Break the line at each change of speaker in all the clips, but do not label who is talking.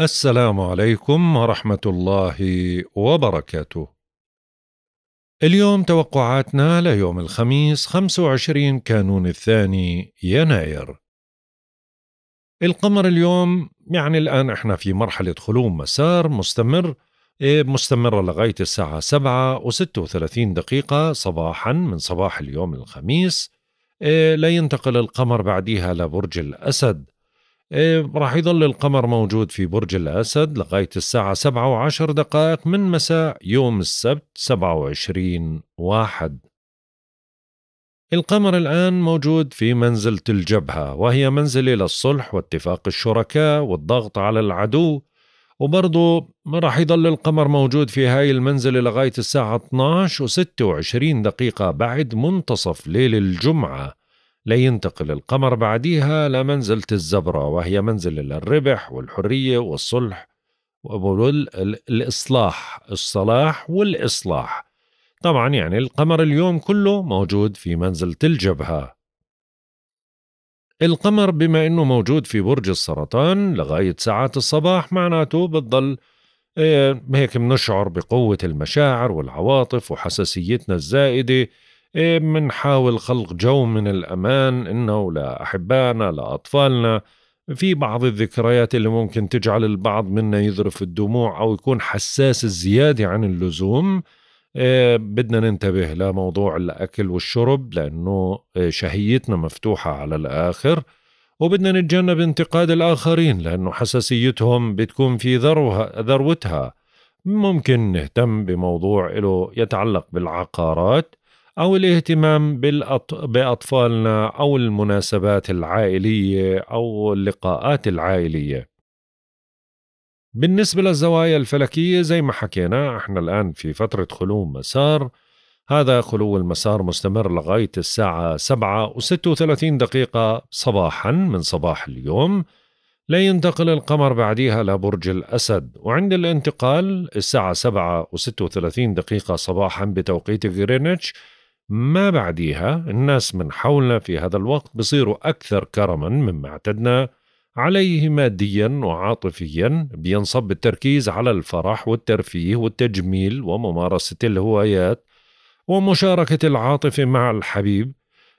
السلام عليكم ورحمة الله وبركاته. اليوم توقعاتنا ليوم الخميس 25 كانون الثاني يناير. القمر اليوم يعني الآن احنا في مرحلة خلو مسار مستمر إيه، مستمرة لغاية الساعة 7 و36 دقيقة صباحا من صباح اليوم الخميس إيه، لا ينتقل القمر بعدها لبرج الأسد إيه، راح يظل القمر موجود في برج الأسد لغاية الساعة سبعة وعشر دقائق من مساء يوم السبت سبعة وعشرين واحد القمر الآن موجود في منزلة الجبهة وهي منزلة للصلح واتفاق الشركاء والضغط على العدو وبرضو راح يضل القمر موجود في هاي المنزلة لغاية الساعة 12 و26 دقيقة بعد منتصف ليل الجمعة لينتقل القمر بعديها لمنزلة الزبرة وهي منزلة للربح والحرية والصلح الإصلاح الصلاح والإصلاح طبعا يعني القمر اليوم كله موجود في منزلة الجبهة القمر بما انه موجود في برج السرطان لغاية ساعات الصباح معناته بتضل آه، هيك بنشعر بقوة المشاعر والعواطف وحساسيتنا الزائدة بنحاول إيه، خلق جو من الأمان إنه لأحبائنا لأطفالنا في بعض الذكريات اللي ممكن تجعل البعض منا يذرف الدموع أو يكون حساس زياده عن اللزوم إيه، بدنا ننتبه لموضوع الأكل والشرب لأنه إيه، شهيتنا مفتوحة على الآخر وبدنا نتجنب انتقاد الآخرين لأنه حساسيتهم بتكون في ذروتها ممكن نهتم بموضوع له يتعلق بالعقارات أو الاهتمام بالأط... بأطفالنا أو المناسبات العائلية أو اللقاءات العائلية بالنسبة للزوايا الفلكية زي ما حكينا احنا الآن في فترة خلو مسار هذا خلو المسار مستمر لغاية الساعة 7 و36 دقيقة صباحا من صباح اليوم لا ينتقل القمر بعديها لبرج الأسد وعند الانتقال الساعة 7 و36 دقيقة صباحا بتوقيت غرينتش ما بعديها الناس من حولنا في هذا الوقت بصيروا أكثر كرما مما اعتدنا عليه ماديا وعاطفيا بينصب التركيز على الفرح والترفيه والتجميل وممارسة الهوايات ومشاركة العاطفة مع الحبيب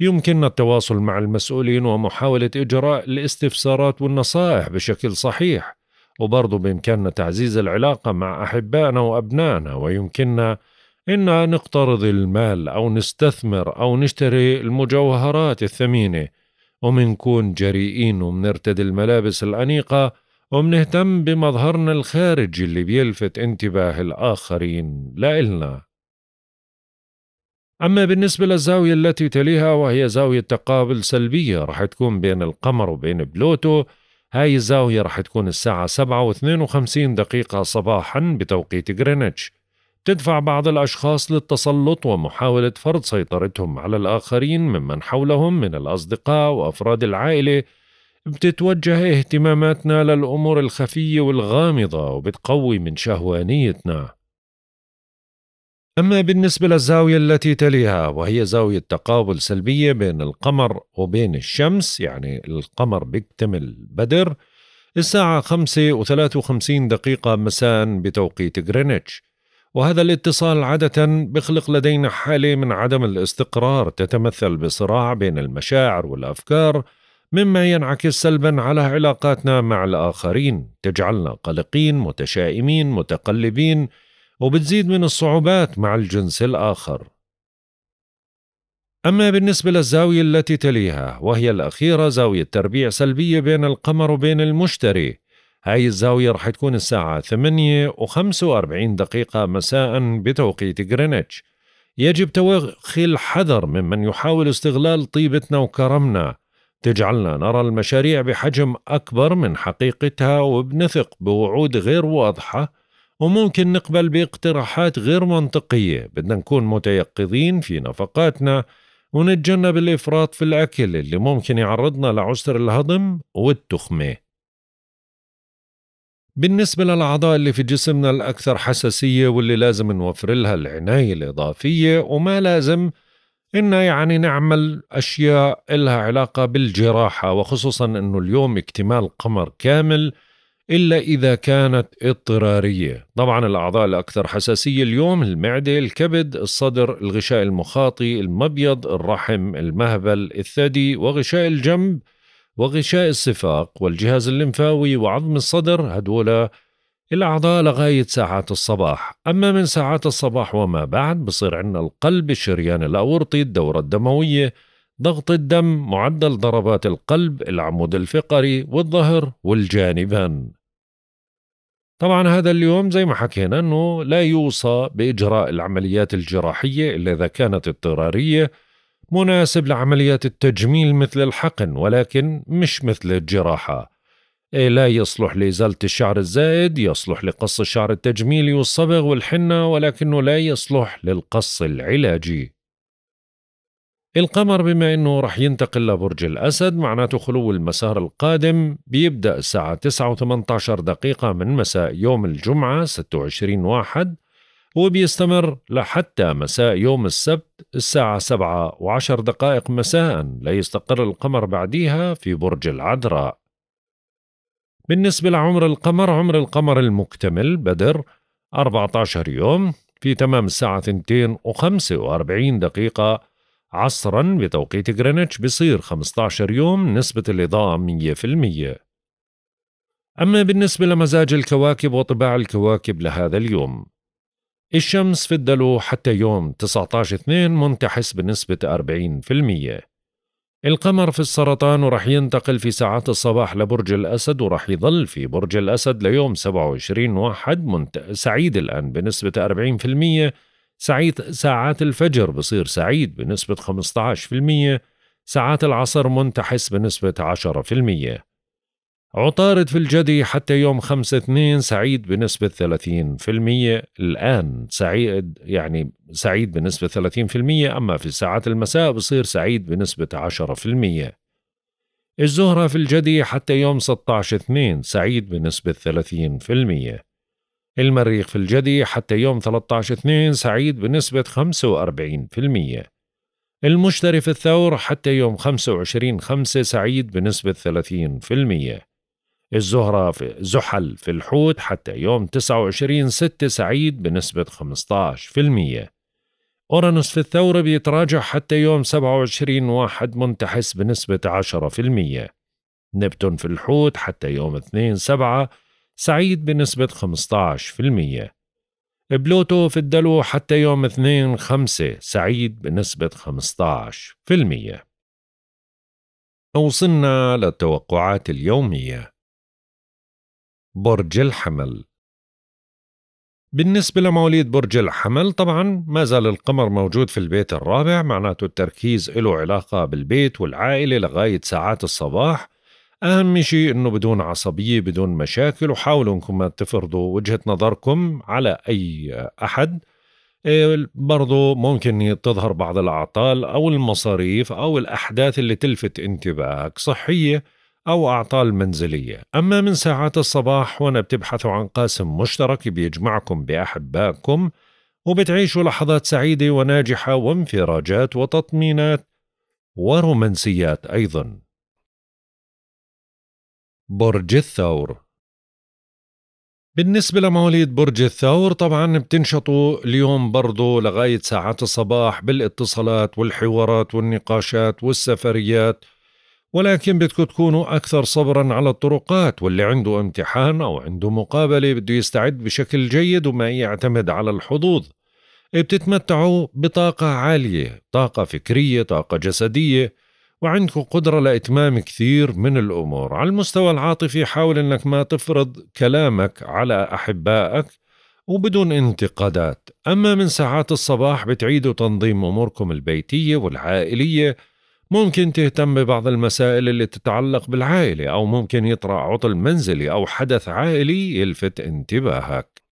يمكننا التواصل مع المسؤولين ومحاولة إجراء الاستفسارات والنصائح بشكل صحيح وبرضه بإمكاننا تعزيز العلاقة مع أحبائنا وأبنائنا ويمكننا إن نقترض المال أو نستثمر أو نشتري المجوهرات الثمينة ومنكون جريئين ومنرتدي الملابس الأنيقة ومنهتم بمظهرنا الخارجي اللي بيلفت انتباه الآخرين لإلنا أما بالنسبة للزاوية التي تليها وهي زاوية تقابل سلبية رح تكون بين القمر وبين بلوتو هاي الزاوية رح تكون الساعة سبعة واثنين وخمسين دقيقة صباحا بتوقيت غرينتش تدفع بعض الاشخاص للتسلط ومحاوله فرض سيطرتهم على الاخرين ممن حولهم من الاصدقاء وافراد العائله بتتوجه اهتماماتنا للامور الخفيه والغامضه وبتقوي من شهوانيتنا اما بالنسبه للزاويه التي تليها وهي زاويه تقابل سلبيه بين القمر وبين الشمس يعني القمر بيكتمل بدر الساعة 5 و53 دقيقة مساء بتوقيت غرينتش وهذا الاتصال عادة بخلق لدينا حالة من عدم الاستقرار تتمثل بصراع بين المشاعر والأفكار مما ينعكس سلبا على علاقاتنا مع الآخرين تجعلنا قلقين متشائمين متقلبين وبتزيد من الصعوبات مع الجنس الآخر أما بالنسبة للزاوية التي تليها وهي الأخيرة زاوية تربيع سلبية بين القمر وبين المشتري هاي الزاوية رح تكون الساعة 8 و45 دقيقة مساء بتوقيت غرينتش يجب توخي الحذر ممن يحاول استغلال طيبتنا وكرمنا تجعلنا نرى المشاريع بحجم أكبر من حقيقتها وبنثق بوعود غير واضحة وممكن نقبل باقتراحات غير منطقية بدنا نكون متيقظين في نفقاتنا ونتجنب الإفراط في الأكل اللي ممكن يعرضنا لعسر الهضم والتخمة بالنسبة للأعضاء اللي في جسمنا الأكثر حساسية واللي لازم نوفر لها العناية الإضافية وما لازم إن يعني نعمل أشياء إلها علاقة بالجراحة وخصوصا أنه اليوم اكتمال قمر كامل إلا إذا كانت اضطرارية طبعا الأعضاء الأكثر حساسية اليوم المعدة الكبد الصدر الغشاء المخاطي المبيض الرحم المهبل الثدي وغشاء الجنب وغشاء الصفاق والجهاز الليمفاوي وعظم الصدر هدول الأعضاء لغاية ساعات الصباح أما من ساعات الصباح وما بعد بصير عندنا القلب الشريان الأورطي الدورة الدموية ضغط الدم معدل ضربات القلب العمود الفقري والظهر والجانبان طبعا هذا اليوم زي ما حكينا أنه لا يوصى بإجراء العمليات الجراحية إلا إذا كانت اضطرارية مناسب لعمليات التجميل مثل الحقن ولكن مش مثل الجراحة إيه لا يصلح لإزالة الشعر الزائد يصلح لقص الشعر التجميلي والصبغ والحنة ولكنه لا يصلح للقص العلاجي القمر بما أنه رح ينتقل لبرج الأسد معناته خلو المسار القادم بيبدأ الساعة 9 و18 دقيقة من مساء يوم الجمعة 26 واحد وبيستمر لحتى مساء يوم السبت الساعة سبعة وعشر دقائق مساء ليستقر القمر بعديها في برج العذراء بالنسبة لعمر القمر عمر القمر المكتمل بدر 14 يوم في تمام الساعة 2 و45 دقيقة عصرا بتوقيت غرينتش بصير 15 يوم نسبة الإضاءة 100% أما بالنسبة لمزاج الكواكب وطباع الكواكب لهذا اليوم الشمس في الدلو حتى يوم 19/2 منتحس بنسبة 40% القمر في السرطان ورح ينتقل في ساعات الصباح لبرج الأسد ورح يظل في برج الأسد ليوم 27 واحد منت... سعيد الآن بنسبة 40% سعيد ساعات الفجر بصير سعيد بنسبة 15% ساعات العصر منتحس بنسبة 10% عطارد في الجدي حتى يوم 5 2 سعيد بنسبة 30% الآن سعيد يعني سعيد بنسبة 30% أما في ساعات المساء بصير سعيد بنسبة 10% الزهرة في الجدي حتى يوم 16 2 سعيد بنسبة 30% المريخ في الجدي حتى يوم 13 2 سعيد بنسبة 45% المشتري في الثور حتى يوم 25 5 سعيد بنسبة المية الزهرة في زحل في الحوت حتى يوم 29 6 سعيد بنسبة 15% أورانوس في الثورة بيتراجع حتى يوم 27 واحد منتحس بنسبة 10% نبتون في الحوت حتى يوم 2 7 سعيد بنسبة 15% بلوتو في الدلو حتى يوم 2 5 سعيد بنسبة 15% وصلنا للتوقعات اليوميه برج الحمل بالنسبة لمواليد برج الحمل طبعا ما زال القمر موجود في البيت الرابع معناته التركيز له علاقة بالبيت والعائلة لغاية ساعات الصباح أهم شيء أنه بدون عصبية بدون مشاكل وحاولوا أنكم ما تفرضوا وجهة نظركم على أي أحد إيه، برضو ممكن تظهر بعض الأعطال أو المصاريف أو الأحداث اللي تلفت انتباهك صحية أو أعطال منزلية أما من ساعات الصباح وأنا بتبحث عن قاسم مشترك بيجمعكم بأحبائكم وبتعيشوا لحظات سعيدة وناجحة وانفراجات وتطمينات ورومانسيات أيضا برج الثور بالنسبة لمواليد برج الثور طبعا بتنشطوا اليوم برضو لغاية ساعات الصباح بالاتصالات والحوارات والنقاشات والسفريات ولكن بدكم تكونوا أكثر صبرا على الطرقات واللي عنده امتحان أو عنده مقابلة بده يستعد بشكل جيد وما يعتمد على الحظوظ إيه، بتتمتعوا بطاقة عالية طاقة فكرية طاقة جسدية وعندكم قدرة لإتمام كثير من الأمور على المستوى العاطفي حاول أنك ما تفرض كلامك على أحبائك وبدون انتقادات أما من ساعات الصباح بتعيدوا تنظيم أموركم البيتية والعائلية ممكن تهتم ببعض المسائل اللي تتعلق بالعائلة أو ممكن يطرأ عطل منزلي أو حدث عائلي يلفت انتباهك.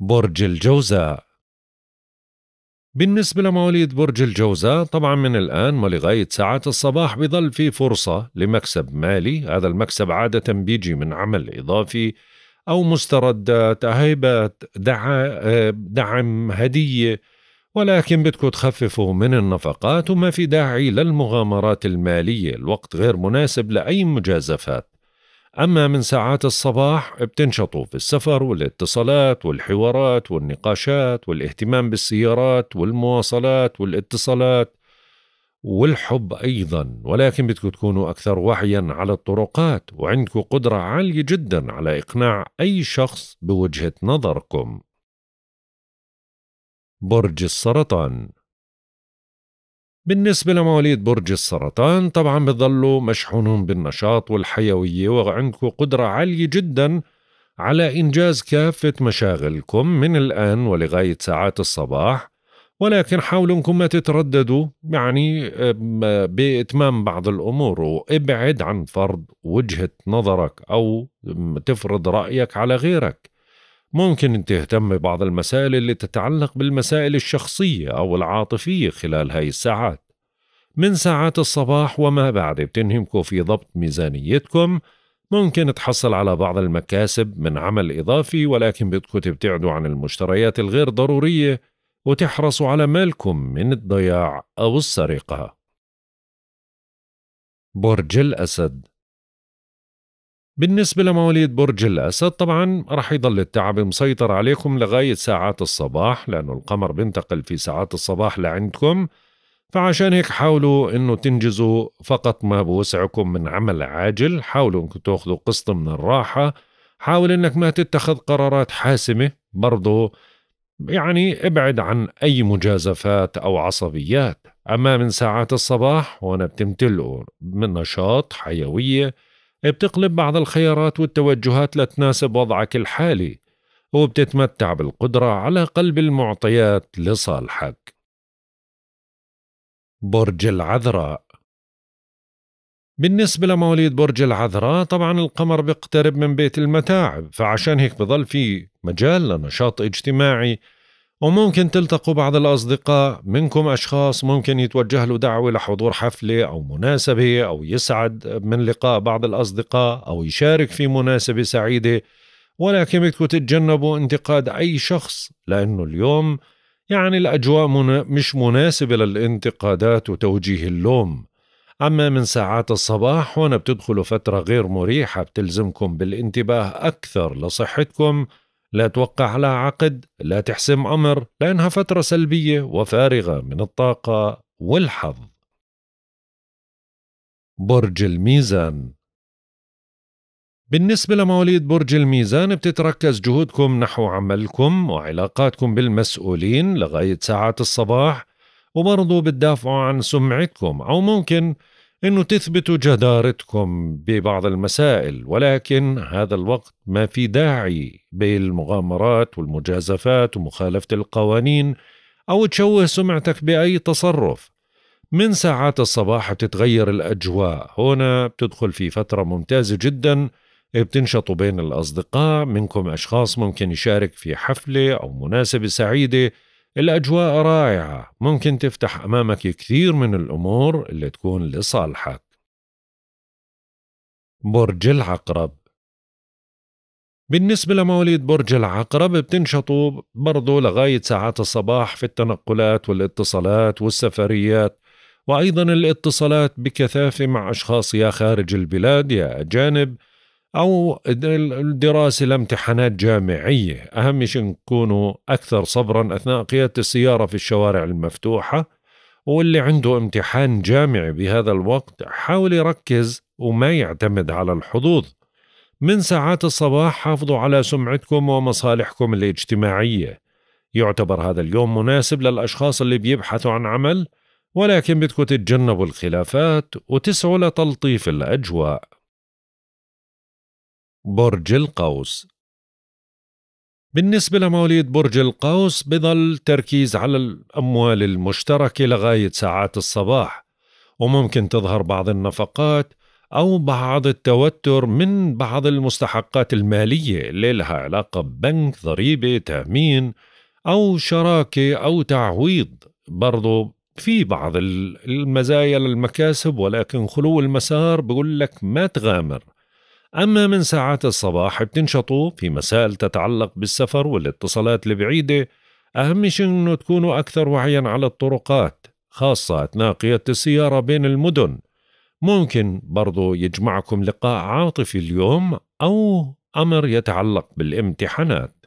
برج الجوزاء بالنسبة لمواليد برج الجوزاء طبعا من الآن ولغاية ساعات الصباح بظل في فرصة لمكسب مالي هذا المكسب عادة بيجي من عمل إضافي أو مستردات هيبات دعم هدية ولكن بدكم تخففوا من النفقات وما في داعي للمغامرات المالية الوقت غير مناسب لأي مجازفات أما من ساعات الصباح بتنشطوا في السفر والاتصالات والحوارات والنقاشات والاهتمام بالسيارات والمواصلات والاتصالات والحب أيضا ولكن بدكم تكونوا أكثر وعيا على الطرقات وعندكم قدرة عالية جدا على إقناع أي شخص بوجهة نظركم برج السرطان بالنسبة لمواليد برج السرطان طبعا بتضلوا مشحونون بالنشاط والحيوية وعندكم قدرة عالية جدا على إنجاز كافة مشاغلكم من الآن ولغاية ساعات الصباح ولكن حاولوا انكم ما تترددوا يعني آه، باتمام بعض الامور وابعد عن فرض وجهه نظرك او تفرض رايك على غيرك ممكن أن تهتم ببعض المسائل اللي تتعلق بالمسائل الشخصية أو العاطفية خلال هاي الساعات من ساعات الصباح وما بعد بتنهمكم في ضبط ميزانيتكم ممكن تحصل على بعض المكاسب من عمل إضافي ولكن بدكم تبتعدوا عن المشتريات الغير ضرورية وتحرصوا على مالكم من الضياع أو السرقة برج الأسد بالنسبة لمواليد برج الأسد طبعا رح يضل التعب مسيطر عليكم لغاية ساعات الصباح لأنه القمر بنتقل في ساعات الصباح لعندكم فعشان هيك حاولوا انه تنجزوا فقط ما بوسعكم من عمل عاجل حاولوا انكم تاخذوا قسط من الراحة حاول انك ما تتخذ قرارات حاسمة برضو يعني ابعد عن اي مجازفات او عصبيات اما من ساعات الصباح وانا بتمتلئوا من نشاط حيوية بتقلب بعض الخيارات والتوجهات لتناسب وضعك الحالي وبتتمتع بالقدرة على قلب المعطيات لصالحك برج العذراء بالنسبة لمواليد برج العذراء طبعا القمر بيقترب من بيت المتاعب فعشان هيك بضل في مجال لنشاط اجتماعي وممكن تلتقوا بعض الأصدقاء منكم أشخاص ممكن يتوجه له دعوة لحضور حفلة أو مناسبة أو يسعد من لقاء بعض الأصدقاء أو يشارك في مناسبة سعيدة ولكن بدكم تتجنبوا انتقاد أي شخص لأنه اليوم يعني الأجواء مش مناسبة للانتقادات وتوجيه اللوم أما من ساعات الصباح هنا بتدخلوا فترة غير مريحة بتلزمكم بالانتباه أكثر لصحتكم لا توقع على عقد لا تحسم أمر لأنها فترة سلبية وفارغة من الطاقة والحظ برج الميزان بالنسبة لمواليد برج الميزان بتتركز جهودكم نحو عملكم وعلاقاتكم بالمسؤولين لغاية ساعات الصباح وبرضو بتدافعوا عن سمعتكم أو ممكن انه تثبتوا جدارتكم ببعض المسائل ولكن هذا الوقت ما في داعي بالمغامرات والمجازفات ومخالفه القوانين او تشوه سمعتك باي تصرف من ساعات الصباح بتتغير الاجواء هنا بتدخل في فتره ممتازه جدا بتنشطوا بين الاصدقاء منكم اشخاص ممكن يشارك في حفله او مناسبه سعيده الأجواء رائعة ممكن تفتح أمامك كثير من الأمور اللي تكون لصالحك برج العقرب بالنسبة لمواليد برج العقرب بتنشطوا برضو لغاية ساعات الصباح في التنقلات والاتصالات والسفريات وأيضا الاتصالات بكثافة مع أشخاص يا خارج البلاد يا أجانب أو الدراسة لامتحانات جامعية أهم شيء نكونوا أكثر صبرا أثناء قيادة السيارة في الشوارع المفتوحة واللي عنده امتحان جامعي بهذا الوقت حاول يركز وما يعتمد على الحظوظ من ساعات الصباح حافظوا على سمعتكم ومصالحكم الاجتماعية يعتبر هذا اليوم مناسب للأشخاص اللي بيبحثوا عن عمل ولكن بدكم تتجنبوا الخلافات وتسعوا لتلطيف الأجواء برج القوس بالنسبة لمواليد برج القوس بظل تركيز على الأموال المشتركة لغاية ساعات الصباح وممكن تظهر بعض النفقات أو بعض التوتر من بعض المستحقات المالية اللي لها علاقة ببنك ضريبة تأمين أو شراكة أو تعويض برضو في بعض المزايا للمكاسب ولكن خلو المسار بقول لك ما تغامر أما من ساعات الصباح بتنشطوا في مسائل تتعلق بالسفر والاتصالات البعيدة أهم شيء أنه تكونوا أكثر وعيا على الطرقات خاصة أثناء قيادة السيارة بين المدن ممكن برضو يجمعكم لقاء عاطفي اليوم أو أمر يتعلق بالامتحانات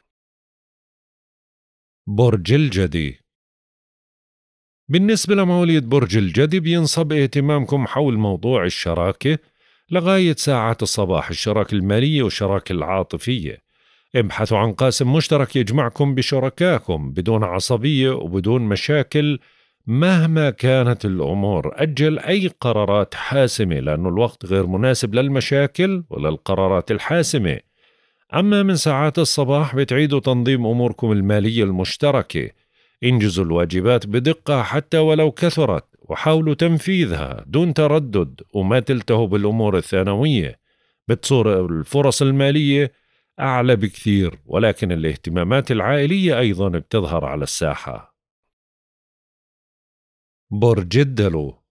برج الجدي بالنسبة لمواليد برج الجدي بينصب اهتمامكم حول موضوع الشراكة لغاية ساعات الصباح الشراكة المالية والشراكة العاطفية ابحثوا عن قاسم مشترك يجمعكم بشركائكم بدون عصبية وبدون مشاكل مهما كانت الأمور أجل أي قرارات حاسمة لأن الوقت غير مناسب للمشاكل وللقرارات الحاسمة أما من ساعات الصباح بتعيدوا تنظيم أموركم المالية المشتركة انجزوا الواجبات بدقة حتى ولو كثرت وحاولوا تنفيذها دون تردد وما تلتهوا بالأمور الثانوية بتصور الفرص المالية أعلى بكثير ولكن الاهتمامات العائلية أيضا بتظهر على الساحة برج الدلو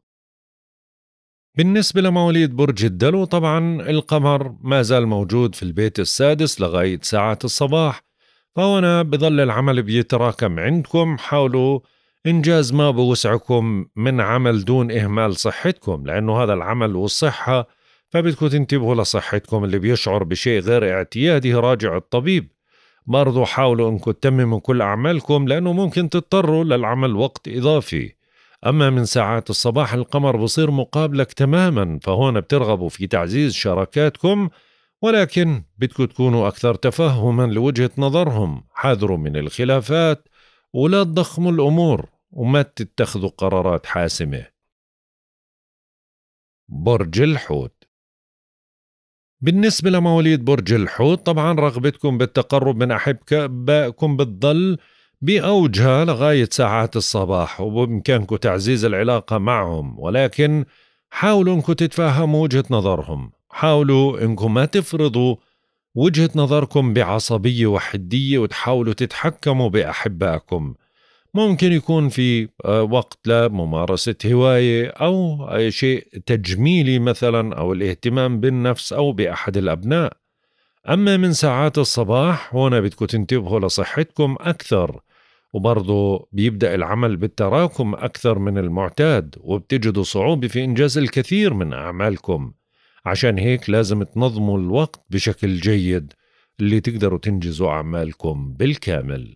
بالنسبة لمواليد برج الدلو طبعا القمر ما زال موجود في البيت السادس لغاية ساعة الصباح فهنا بظل العمل بيتراكم عندكم حاولوا إنجاز ما بوسعكم من عمل دون إهمال صحتكم لأنه هذا العمل والصحة فبدكم تنتبهوا لصحتكم اللي بيشعر بشيء غير اعتيادي راجع الطبيب برضو حاولوا أنكم تتمموا كل أعمالكم لأنه ممكن تضطروا للعمل وقت إضافي أما من ساعات الصباح القمر بصير مقابلك تماما فهون بترغبوا في تعزيز شراكاتكم ولكن بدكم تكونوا أكثر تفهما لوجهة نظرهم حذروا من الخلافات ولا تضخموا الأمور وما تتخذوا قرارات حاسمة برج الحوت بالنسبة لمواليد برج الحوت طبعا رغبتكم بالتقرب من أحبائكم بتضل بأوجها لغاية ساعات الصباح وبإمكانكم تعزيز العلاقة معهم ولكن حاولوا أنكم تتفاهموا وجهة نظرهم حاولوا أنكم ما تفرضوا وجهة نظركم بعصبية وحدية وتحاولوا تتحكموا بأحبائكم ممكن يكون في آه، وقت لممارسة هواية أو شيء تجميلي مثلا أو الاهتمام بالنفس أو بأحد الأبناء أما من ساعات الصباح هنا بدكم تنتبهوا لصحتكم أكثر وبرضو بيبدأ العمل بالتراكم أكثر من المعتاد وبتجدوا صعوبة في إنجاز الكثير من أعمالكم عشان هيك لازم تنظموا الوقت بشكل جيد اللي تقدروا تنجزوا أعمالكم بالكامل